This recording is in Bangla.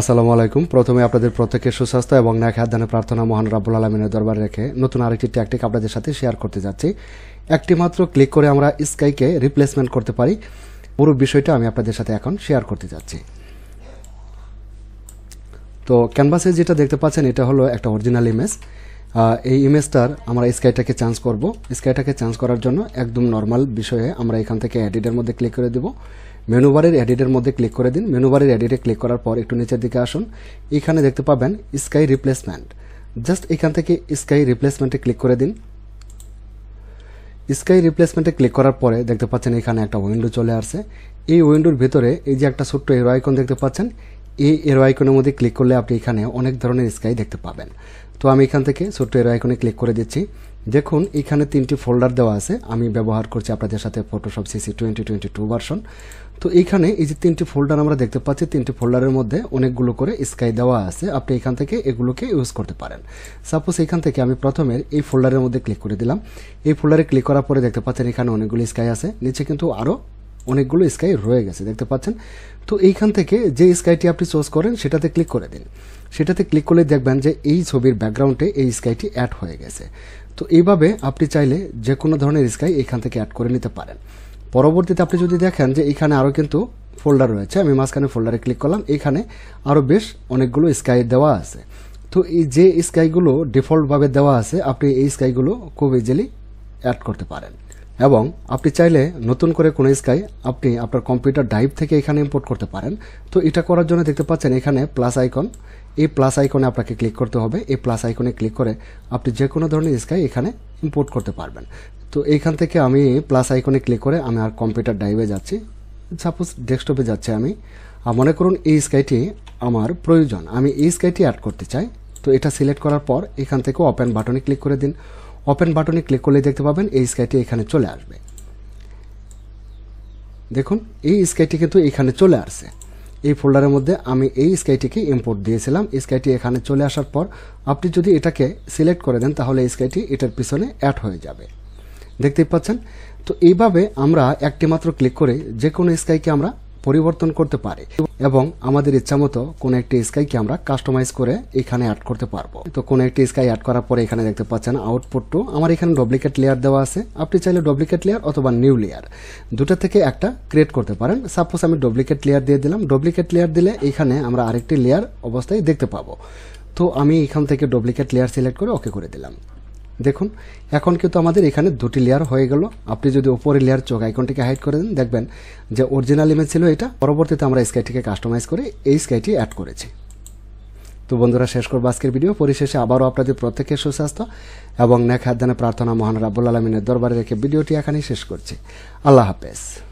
আসসালামু আলাইকুম প্রথমে আপনাদের প্রত্যেকের সুস্বাস্থ্য এবং ন্যাক হাতদানের প্রার্থনা মহান রাবুল আলমিনের দরবার রেখে নতুন আরেকটি ট্যাকটিক আপনাদের সাথে শেয়ার করতে যাচ্ছি একটি মাত্র ক্লিক করে আমরা স্কাইকে রিপ্লেসমেন্ট করতে পারি পুরো বিষয়টা আমি আপনাদের সাথে এখন শেয়ার করতে যাচ্ছি তো ক্যানভাসে যেটা দেখতে পাচ্ছেন এটা হলো একটা অরিজিনাল ইমেজ এই ইমেজটার আমরা স্কাইটাকে চান্স করব স্কাইটাকে চান্স করার জন্য একদম নর্মাল বিষয়ে আমরা এখান থেকে অ্যাডিটের মধ্যে ক্লিক করে দেব মেনুবারের অ্যাডিটের মধ্যে ক্লিক করে দিন মেনুবারের অ্যাডিটে ক্লিক করার পর একটু নিচের দিকে আসুন এখানে দেখতে পাবেন স্কাই রিপ্লেসমেন্ট জাস্ট এখান থেকে স্কাই রিপ্লেসমেন্টে ক্লিক করে দিন স্কাই রিপ্লেসমেন্টে ক্লিক করার পরে দেখতে পাচ্ছেন এখানে একটা উইন্ডো চলে আসছে এই উইন্ডোর ভিতরে এই যে একটা ছোট্ট হিরো আইকন দেখতে পাচ্ছেন এই এরো আইকনের মধ্যে ক্লিক করলে আপনি এখানে অনেক ধরনের স্কাই দেখতে পাবেন তো আমি এখান থেকে ছোট্ট এরো আইকনে ক্লিক করে দিচ্ছি দেখুন এখানে তিনটি ফোল্ডার দেওয়া আছে আমি ব্যবহার করছি আপনাদের সাথে Photoshop CC twenty twenty two version তো এইখানে এই যে তিনটি ফোল্ডার আমরা দেখতে পাচ্ছি তিনটি ফোল্ডারের মধ্যে অনেকগুলো করে স্কাই দেওয়া আছে আপনি এখান থেকে এগুলোকে ইউজ করতে পারেন সাপোজ এখান থেকে আমি প্রথমে এই ফোল্ডারের মধ্যে ক্লিক করে দিলাম এই ফোল্ডারে ক্লিক করার পরে দেখতে পাচ্ছেন এখানে অনেকগুলো স্কাই আছে নিচে কিন্তু আরও অনেকগুলো স্কাই রয়ে গেছে দেখতে পাচ্ছেন তো এইখান থেকে যে স্কাইটি আপনি চোজ করেন সেটাতে ক্লিক করে দিন সেটাতে ক্লিক করলে দেখবেন যে এই ছবির ব্যাকগ্রাউন্ডে এই স্কাইটি অ্যাড হয়ে গেছে তো এইভাবে আপনি চাইলে যে কোনো ধরনের স্কাই এখান থেকে অ্যাড করে নিতে পারেন পরবর্তীতে আপনি যদি দেখেন যে এখানে আরও কিন্তু ফোল্ডার রয়েছে আমি মাঝখানে ফোল্ডারে ক্লিক করলাম এখানে আরও বেশ অনেকগুলো স্কাই দেওয়া আছে তো এই যে স্কাইগুলো ডিফল্টভাবে দেওয়া আছে আপনি এই স্কাইগুলো খুব ইজিলি অ্যাড করতে পারেন এবং আপনি চাইলে নতুন করে কোনো স্কাই আপনি আপনার কম্পিউটার ড্রাইভ থেকে এখানে ইম্পোর্ট করতে পারেন তো এটা করার জন্য দেখতে পাচ্ছেন এখানে প্লাস আইকন এই প্লাস আইকনে আপনাকে ক্লিক করতে হবে এই প্লাস আইকনে ক্লিক করে আপনি যে কোনো ধরনের স্কাই এখানে ইম্পোর্ট করতে পারবেন তো এইখান থেকে আমি প্লাস আইকনে ক্লিক করে আমি আর কম্পিউটার ড্রাইভে যাচ্ছি সাপোজ ডেস্কটপে যাচ্ছি আমি মনে করুন এই স্কাইটি আমার প্রয়োজন আমি এই স্কাইটি অ্যাড করতে চাই তো এটা সিলেক্ট করার পর এখান থেকে ওপেন বাটনে ক্লিক করে দিন ওপেন বাটনে ক্লিক করলে দেখতে পাবেন এই স্কাইটি এখানে চলে আসবে দেখুন এই স্কাইটি কিন্তু এখানে চলে আসছে এই ফোল্ডারের মধ্যে আমি এই স্কাইটিকে ইম্পোর্ট দিয়েছিলাম স্কাইটি এখানে চলে আসার পর আপনি যদি এটাকে সিলেক্ট করে দেন তাহলে স্কাইটি এটার পিছনে অ্যাড হয়ে যাবে দেখতেই পাচ্ছেন তো এইভাবে আমরা একটি মাত্র ক্লিক করে যে কোনো স্কাইকে আমরা পরিবর্তন করতে পারি এবং আমাদের ইচ্ছামতো কোনো একটি স্কাইকে আমরা কাস্টমাইজ করে এখানে অ্যাড করতে পারবো তো কোনো একটি স্কাই অ্যাড করার পরে এখানে দেখতে পাচ্ছেন আউটপুট টু আমার এখানে ডুপ্লিকেট লেয়ার দেওয়া আছে আপনি চাইলে ডুপ্লিকেট লেয়ার অথবা নিউ লেয়ার দুটা থেকে একটা ক্রিয়েট করতে পারেন সাপোজ আমি ডুপ্লিকেট লেয়ার দিয়ে দিলাম ডুপ্লিকেট লেয়ার দিলে এখানে আমরা আরেকটি লেয়ার অবস্থায় দেখতে পাবো তো আমি এখান থেকে ডুপ্লিকেট লেয়ার সিলেক্ট করে ওকে করে দিলাম দেখুন এখন কিন্তু আমাদের এখানে দুটি লেয়ার হয়ে গেল আপনি যদি ওপরে লেয়ার চোখ আইকনটিকে হাইড করে দেন দেখবেন যে অরিজিনাল ইমেজ ছিল এটা পরবর্তীতে আমরা স্কাইটিকে কাস্টমাইজ করে এই স্কাইটি অ্যাড করেছি তো বন্ধুরা শেষ করবো আজকের ভিডিও পরিশেষে আবারও আপনাদের প্রত্যেকের সুস্বাস্থ্য এবং নেখাদ্যানে প্রার্থনা মহান রাবুল আলমিনের দরবারে রেখে ভিডিওটি এখানেই শেষ করছি আল্লাহ হাফেজ